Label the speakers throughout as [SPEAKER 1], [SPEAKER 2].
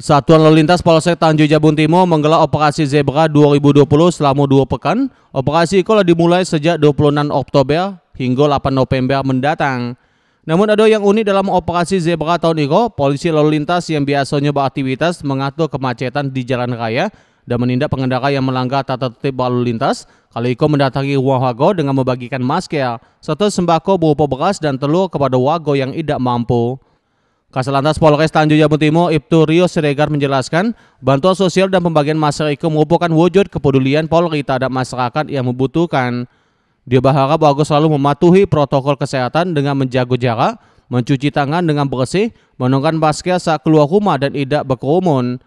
[SPEAKER 1] Satuan Lalu Lintas Polsek Tanjung Jabung Timur menggelar operasi Zebra 2020 selama dua pekan. Operasi itu dimulai sejak 26 Oktober hingga 8 November mendatang. Namun ada yang unik dalam operasi Zebra tahun ini, polisi lalu lintas yang biasanya beraktivitas mengatur kemacetan di jalan raya dan menindak pengendara yang melanggar tata tertib lalu lintas. Kali itu mendatangi ruang warga dengan membagikan masker serta sembako berupa beras dan telur kepada wago yang tidak mampu. Kasalantas Polres Tanjung Jabung Timur Ibtu Rio Siregar menjelaskan, bantuan sosial dan pembagian masker itu merupakan wujud kepedulian Polri terhadap masyarakat yang membutuhkan. Dia berharap warga selalu mematuhi protokol kesehatan dengan menjaga jarak, mencuci tangan dengan bersih, mengenakan masker saat keluar rumah dan tidak berkerumun.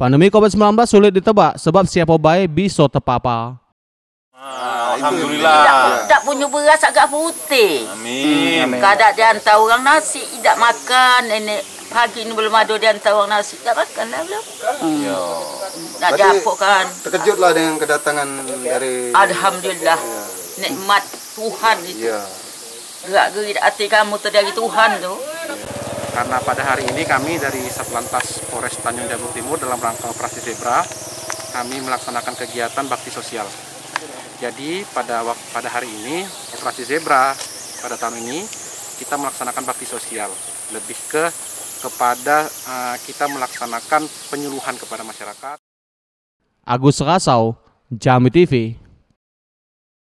[SPEAKER 1] Pandemi COVID-19 sulit ditebak sebab siapa baik bisa terpapar. Alhamdulillah. Tak
[SPEAKER 2] punya beras agak putih. Amin. Hmm, Kadang dia hantar orang nasi, tidak makan. Nenek pagi ni belum ada dia hantar orang nasi. Tak makan lah belum. Hmm. Ya. Nak dapuk kan. Terkejutlah dengan kedatangan
[SPEAKER 3] dari... Alhamdulillah. Ya.
[SPEAKER 2] Nikmat Tuhan itu. Ya. Gerak-gerik hati kamu tu dari Tuhan tuh.
[SPEAKER 3] Karena pada hari ini kami dari Satlantas Polres Tanjung Jabung Timur dalam rangka operasi zebra kami melaksanakan kegiatan bakti sosial. Jadi pada pada hari ini operasi zebra pada tahun ini kita melaksanakan bakti sosial lebih ke kepada uh, kita melaksanakan penyuluhan kepada masyarakat.
[SPEAKER 1] Agus Rasau, Jambi TV.